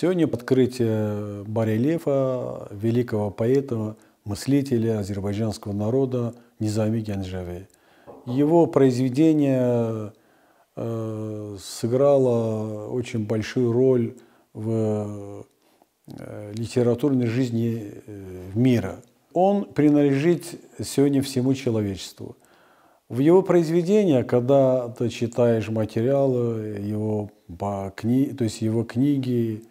Сегодня подкрытие барельефа великого поэта, мыслителя азербайджанского народа Низами Гянджави. Его произведение э, сыграло очень большую роль в э, литературной жизни э, мира. Он принадлежит сегодня всему человечеству. В его произведения, когда ты читаешь материалы, его, кни... то есть его книги,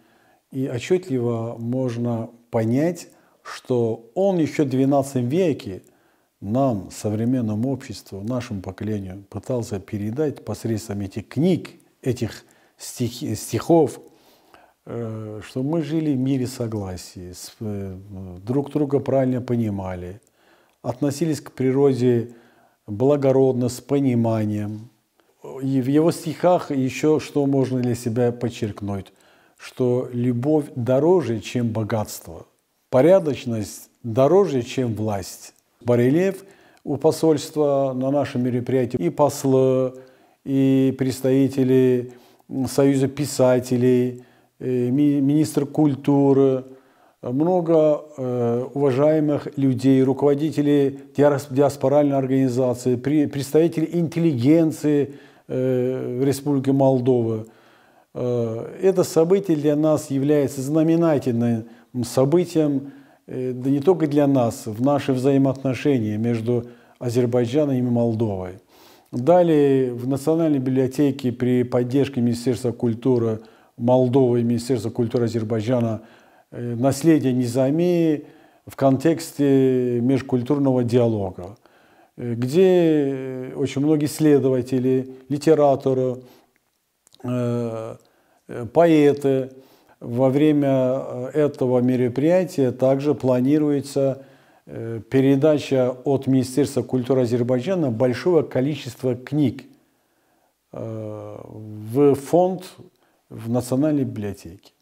и отчетливо можно понять, что он еще в 12 веке нам, современному обществу, нашему поколению пытался передать посредством этих книг, этих стих, стихов, э, что мы жили в мире согласия, э, друг друга правильно понимали, относились к природе благородно, с пониманием. И в его стихах еще что можно для себя подчеркнуть – что любовь дороже, чем богатство, порядочность дороже, чем власть. Барельеф у посольства на нашем мероприятии и послы, и представители Союза писателей, э, министр культуры, много э, уважаемых людей, руководителей диаспоральной организации, представители интеллигенции э, Республики Молдова – Э, это событие для нас является знаменательным событием, э, да не только для нас, в наши взаимоотношения между Азербайджаном и Молдовой. Далее в Национальной библиотеке при поддержке Министерства культуры Молдовы и Министерства культуры Азербайджана э, «Наследие Низами» в контексте межкультурного диалога, где очень многие исследователи, литераторы, Э, э, поэты. Во время э, этого мероприятия также планируется передача от Министерства культуры Азербайджана большого количества книг в фонд в Национальной библиотеке.